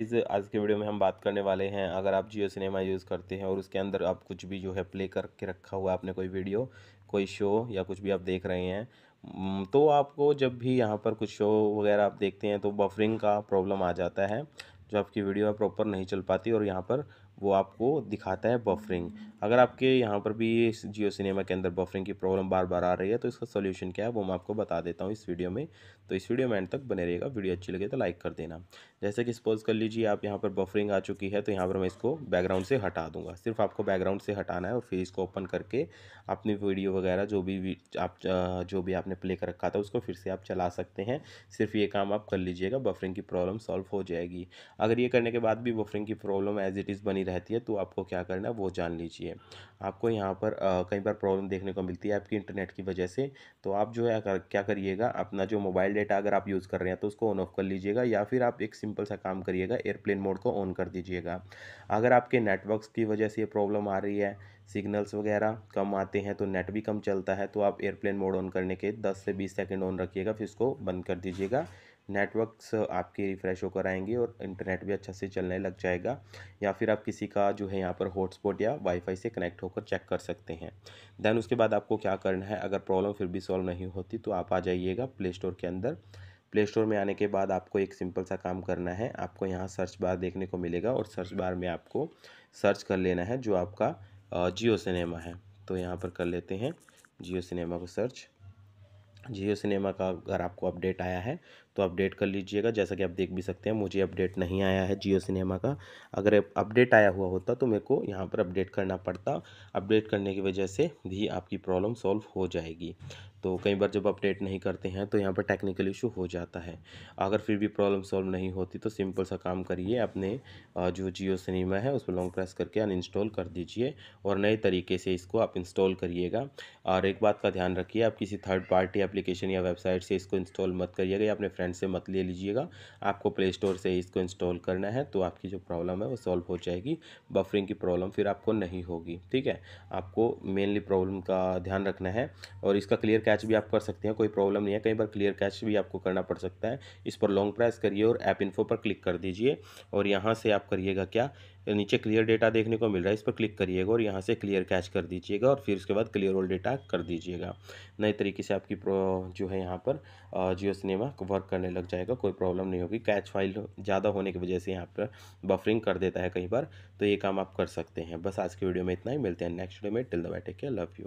इस आज के वीडियो में हम बात करने वाले हैं अगर आप जियो सिनेमा यूज़ करते हैं और उसके अंदर आप कुछ भी जो है प्ले करके रखा हुआ आपने कोई वीडियो कोई शो या कुछ भी आप देख रहे हैं तो आपको जब भी यहाँ पर कुछ शो वगैरह आप देखते हैं तो बफरिंग का प्रॉब्लम आ जाता है जो आपकी वीडियो है प्रॉपर नहीं चल पाती और यहाँ पर वो आपको दिखाता है बफरिंग अगर आपके यहाँ पर भी जियो सिनेमा के अंदर बफरिंग की प्रॉब्लम बार बार आ रही है तो इसका सोल्यूशन क्या है वो मैं आपको बता देता हूँ इस वीडियो में तो इस वीडियो में एंड तक बने रहेगा वीडियो अच्छी लगे तो लाइक कर देना जैसे कि सपोज़ कर लीजिए आप यहाँ पर बफरिंग आ चुकी है तो यहाँ पर मैं इसको बैकग्राउंड से हटा दूंगा सिर्फ आपको बैकग्राउंड से हटाना है और फिर इसको ओपन करके अपनी वीडियो वगैरह जो भी आप जो भी आपने प्ले कर रखा था उसको फिर से आप चला सकते हैं सिर्फ ये काम आप कर लीजिएगा बफरिंग की प्रॉब्लम सॉल्व हो जाएगी अगर ये करने के बाद भी बफरिंग की प्रॉब्लम एज इट इज़ बनी रहती है तो आपको क्या करना है वो जान लीजिए आपको यहाँ पर कई बार प्रॉब्लम देखने को मिलती है आपकी इंटरनेट की वजह से तो आप जो है क्या करिएगा अपना जो मोबाइल डेटा अगर आप यूज़ कर रहे हैं तो उसको ऑन ऑफ कर लीजिएगा या फिर आप एक सिंपल सा काम करिएगा एयरप्लेन मोड को ऑन कर दीजिएगा अगर आपके नेटवर्क्स की वजह से ये प्रॉब्लम आ रही है सिग्नल्स वगैरह कम आते हैं तो नेट भी कम चलता है तो आप एयरप्लेन मोड ऑन करने के दस से बीस सेकेंड ऑन रखिएगा फिर इसको बंद कर दीजिएगा नेटवर्क्स आपके रिफ़्रेश होकर आएंगे और इंटरनेट भी अच्छा से चलने लग जाएगा या फिर आप किसी का जो है यहाँ पर हॉटस्पॉट या वाईफाई से कनेक्ट होकर चेक कर सकते हैं देन उसके बाद आपको क्या करना है अगर प्रॉब्लम फिर भी सॉल्व नहीं होती तो आप आ जाइएगा प्ले स्टोर के अंदर प्ले स्टोर में आने के बाद आपको एक सिंपल सा काम करना है आपको यहाँ सर्च बार देखने को मिलेगा और सर्च बार में आपको सर्च कर लेना है जो आपका जियो सिनेमा है तो यहाँ पर कर लेते हैं जियो सिनेमा को सर्च जियो सिनेमा का अगर आपको अपडेट आया है तो अपडेट कर लीजिएगा जैसा कि आप देख भी सकते हैं मुझे अपडेट नहीं आया है जियो सिनेमा का अगर अपडेट आया हुआ होता तो मेरे को यहाँ पर अपडेट करना पड़ता अपडेट करने की वजह से भी आपकी प्रॉब्लम सॉल्व हो जाएगी तो कई बार जब अपडेट नहीं करते हैं तो यहाँ पर टेक्निकल इशू हो जाता है अगर फिर भी प्रॉब्लम सॉल्व नहीं होती तो सिंपल सा काम करिए अपने जो जियो सिनेमा है उस पर लॉन्ग प्रेस करके अनइंस्टॉल कर दीजिए और नए तरीके से इसको आप इंस्टॉल करिएगा और एक बात का ध्यान रखिए आप किसी थर्ड पार्टी एप्लीकेशन या वेबसाइट से इसको इंस्टॉल मत करिएगा या अपने फ्रेंड हैंड से मत ले लीजिएगा आपको प्ले स्टोर से इसको इंस्टॉल करना है तो आपकी जो प्रॉब्लम है वो सॉल्व हो जाएगी बफरिंग की प्रॉब्लम फिर आपको नहीं होगी ठीक है आपको मेनली प्रॉब्लम का ध्यान रखना है और इसका क्लियर कैच भी आप कर सकते हैं कोई प्रॉब्लम नहीं है कई बार क्लियर कैच भी आपको करना पड़ सकता है इस पर लॉन्ग प्रेस करिए और ऐप इन्फो पर क्लिक कर दीजिए और यहाँ से आप करिएगा क्या नीचे क्लियर डेटा देखने को मिल रहा है इस पर क्लिक करिएगा और यहाँ से क्लियर कैच कर दीजिएगा और फिर उसके बाद क्लियर ऑल डेटा कर दीजिएगा नए तरीके से आपकी जो है यहाँ पर जियो सिनेमा वर्क करने लग जाएगा कोई प्रॉब्लम नहीं होगी कैच फाइल ज़्यादा होने की वजह से यहाँ पर बफरिंग कर देता है कई बार तो ये काम आप कर सकते हैं बस आज के वीडियो में इतना ही मिलते हैं नेक्स्ट वीडियो में टिल द बैटे के लव यू